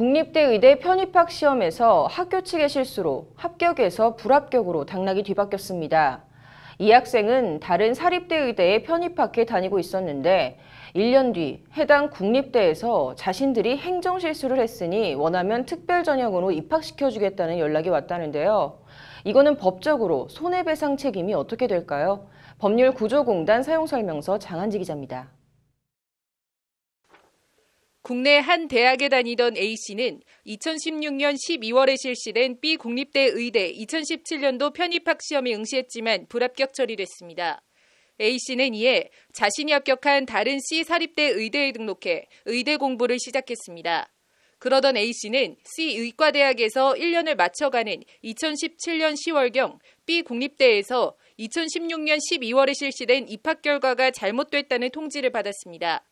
국립대 의대 편입학 시험에서 학교 측의 실수로 합격에서 불합격으로 당락이 뒤바뀌었습니다. 이 학생은 다른 사립대 의대에 편입학해 다니고 있었는데 1년 뒤 해당 국립대에서 자신들이 행정실수를 했으니 원하면 특별전형으로 입학시켜주겠다는 연락이 왔다는데요. 이거는 법적으로 손해배상 책임이 어떻게 될까요? 법률구조공단 사용설명서 장한지 기자입니다. 국내 한 대학에 다니던 A씨는 2016년 12월에 실시된 B 국립대 의대 2017년도 편입학 시험에 응시했지만 불합격 처리됐습니다. A씨는 이에 자신이 합격한 다른 C 사립대 의대에 등록해 의대 공부를 시작했습니다. 그러던 A씨는 C 의과대학에서 1년을 마쳐가는 2017년 10월경 B 국립대에서 2016년 12월에 실시된 입학 결과가 잘못됐다는 통지를 받았습니다.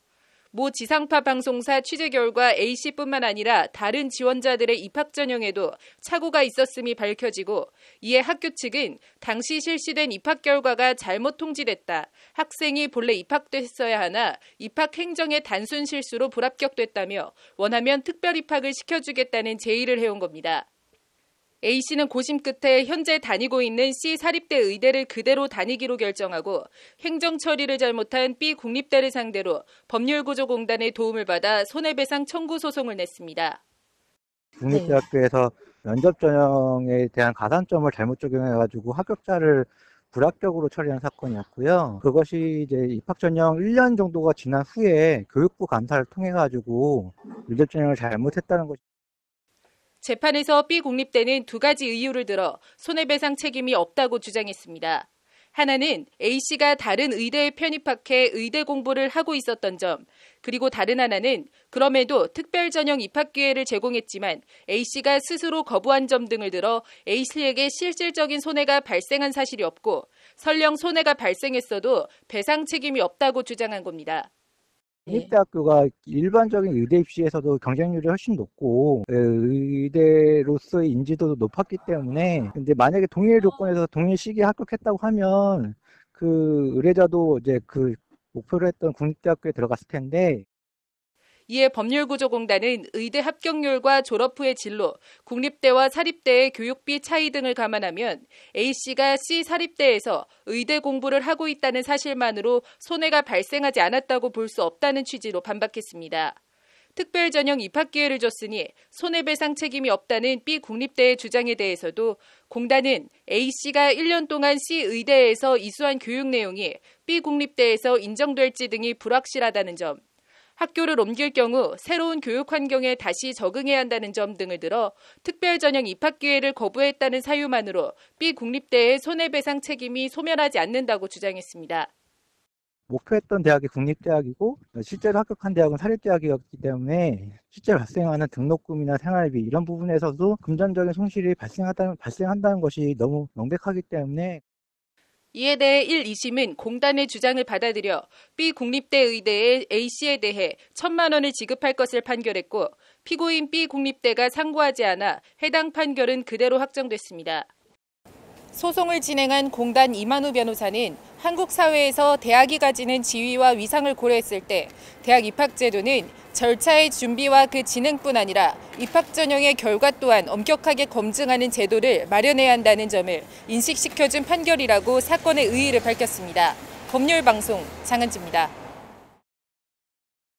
모 지상파 방송사 취재 결과 A씨뿐만 아니라 다른 지원자들의 입학 전형에도 착오가 있었음이 밝혀지고 이에 학교 측은 당시 실시된 입학 결과가 잘못 통지됐다. 학생이 본래 입학됐어야 하나 입학 행정의 단순 실수로 불합격됐다며 원하면 특별 입학을 시켜주겠다는 제의를 해온 겁니다. A 씨는 고심 끝에 현재 다니고 있는 C 사립대 의대를 그대로 다니기로 결정하고 행정 처리를 잘못한 B 국립대를 상대로 법률구조공단의 도움을 받아 손해배상 청구 소송을 냈습니다. 국립대학교에서 면접 전형에 대한 가산점을 잘못 적용해가지고 합격자를 불합격으로 처리한 사건이었고요. 그것이 이제 입학 전형 1년 정도가 지난 후에 교육부 감사를 통해 가지고 면접 전형을 잘못했다는 것이 재판에서 b 국립대는두 가지 이유를 들어 손해배상 책임이 없다고 주장했습니다. 하나는 A씨가 다른 의대에 편입학해 의대 공부를 하고 있었던 점, 그리고 다른 하나는 그럼에도 특별 전형 입학 기회를 제공했지만 A씨가 스스로 거부한 점 등을 들어 A씨에게 실질적인 손해가 발생한 사실이 없고 설령 손해가 발생했어도 배상 책임이 없다고 주장한 겁니다. 국립대학교가 예. 일반적인 의대 입시에서도 경쟁률이 훨씬 높고 예, 의대로서의 인지도도 높았기 때문에 근데 만약에 동일 아. 조건에서 동일 시기에 합격했다고 하면 그 의뢰자도 이제 그 목표로 했던 국립대학교에 들어갔을 텐데 이에 법률구조공단은 의대 합격률과 졸업 후의 진로, 국립대와 사립대의 교육비 차이 등을 감안하면 A씨가 C 사립대에서 의대 공부를 하고 있다는 사실만으로 손해가 발생하지 않았다고 볼 수 없다는 취지로 반박했습니다. 특별 전형 입학 기회를 줬으니 손해배상 책임이 없다는 B 국립대의 주장에 대해서도 공단은 A씨가 1년 동안 C 의대에서 이수한 교육 내용이 B 국립대에서 인정될지 등이 불확실하다는 점, 학교를 옮길 경우 새로운 교육 환경에 다시 적응해야 한다는 점 등을 들어 특별 전형 입학 기회를 거부했다는 사유만으로 B 국립대의 손해배상 책임이 소멸하지 않는다고 주장했습니다. 목표했던 대학이 국립대학이고 실제로 합격한 대학은 사립대학이었기 때문에 실제 발생하는 등록금이나 생활비 이런 부분에서도 금전적인 손실이 발생하다는, 발생한다는 것이 너무 명백하기 때문에 이에 대해 1, 2심은 공단의 주장을 받아들여 B 국립대 의대의 A씨에 대해 천만 원을 지급할 것을 판결했고 피고인 B 국립대가 상고하지 않아 해당 판결은 그대로 확정됐습니다. 소송을 진행한 공단 이만우 변호사는 한국 사회에서 대학이 가지는 지위와 위상을 고려했을 때 대학 입학 제도는 절차의 준비와 그 진행뿐 아니라 입학 전형의 결과 또한 엄격하게 검증하는 제도를 마련해야 한다는 점을 인식시켜준 판결이라고 사건의 의의를 밝혔습니다. 법률 방송 장은지입니다.